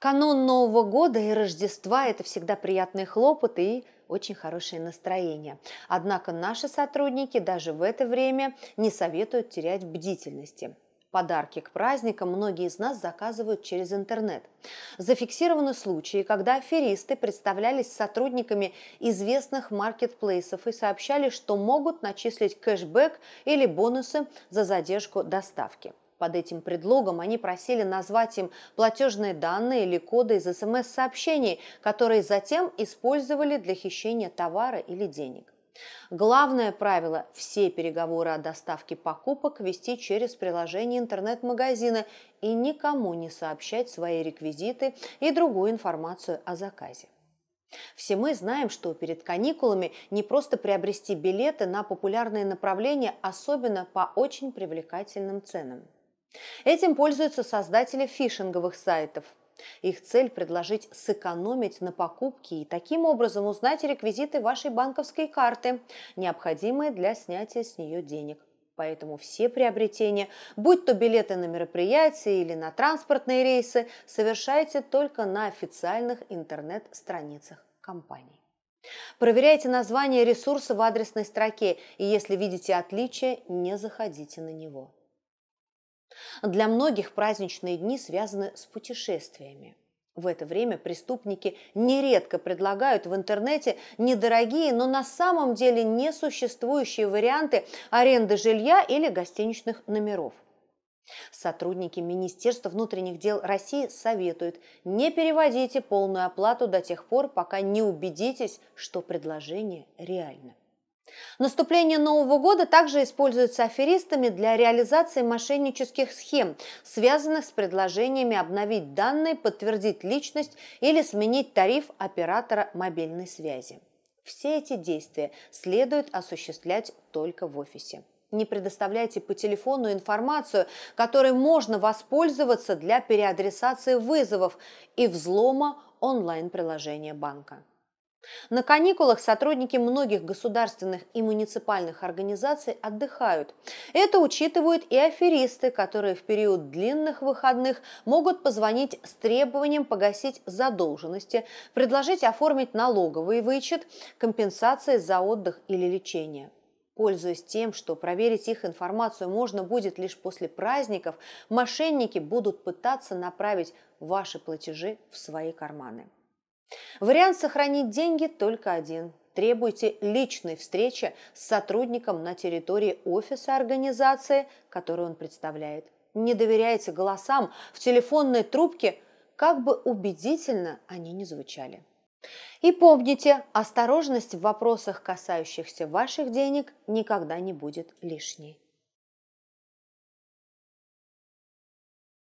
Канун Нового года и Рождества – это всегда приятные хлопоты и очень хорошее настроение. Однако наши сотрудники даже в это время не советуют терять бдительности. Подарки к праздникам многие из нас заказывают через интернет. Зафиксированы случаи, когда аферисты представлялись сотрудниками известных маркетплейсов и сообщали, что могут начислить кэшбэк или бонусы за задержку доставки. Под этим предлогом они просили назвать им платежные данные или коды из СМС-сообщений, которые затем использовали для хищения товара или денег. Главное правило – все переговоры о доставке покупок вести через приложение интернет-магазина и никому не сообщать свои реквизиты и другую информацию о заказе. Все мы знаем, что перед каникулами не просто приобрести билеты на популярные направления, особенно по очень привлекательным ценам – Этим пользуются создатели фишинговых сайтов. Их цель – предложить сэкономить на покупке и таким образом узнать реквизиты вашей банковской карты, необходимые для снятия с нее денег. Поэтому все приобретения, будь то билеты на мероприятия или на транспортные рейсы, совершайте только на официальных интернет-страницах компаний. Проверяйте название ресурса в адресной строке, и если видите отличие, не заходите на него. Для многих праздничные дни связаны с путешествиями. В это время преступники нередко предлагают в интернете недорогие, но на самом деле несуществующие варианты аренды жилья или гостиничных номеров. Сотрудники Министерства внутренних дел России советуют не переводите полную оплату до тех пор, пока не убедитесь, что предложение реально. Наступление Нового года также используется аферистами для реализации мошеннических схем, связанных с предложениями обновить данные, подтвердить личность или сменить тариф оператора мобильной связи. Все эти действия следует осуществлять только в офисе. Не предоставляйте по телефону информацию, которой можно воспользоваться для переадресации вызовов и взлома онлайн-приложения банка. На каникулах сотрудники многих государственных и муниципальных организаций отдыхают. Это учитывают и аферисты, которые в период длинных выходных могут позвонить с требованием погасить задолженности, предложить оформить налоговый вычет, компенсации за отдых или лечение. Пользуясь тем, что проверить их информацию можно будет лишь после праздников, мошенники будут пытаться направить ваши платежи в свои карманы. Вариант сохранить деньги только один. Требуйте личной встречи с сотрудником на территории офиса организации, которую он представляет. Не доверяйте голосам в телефонной трубке, как бы убедительно они ни звучали. И помните, осторожность в вопросах, касающихся ваших денег, никогда не будет лишней.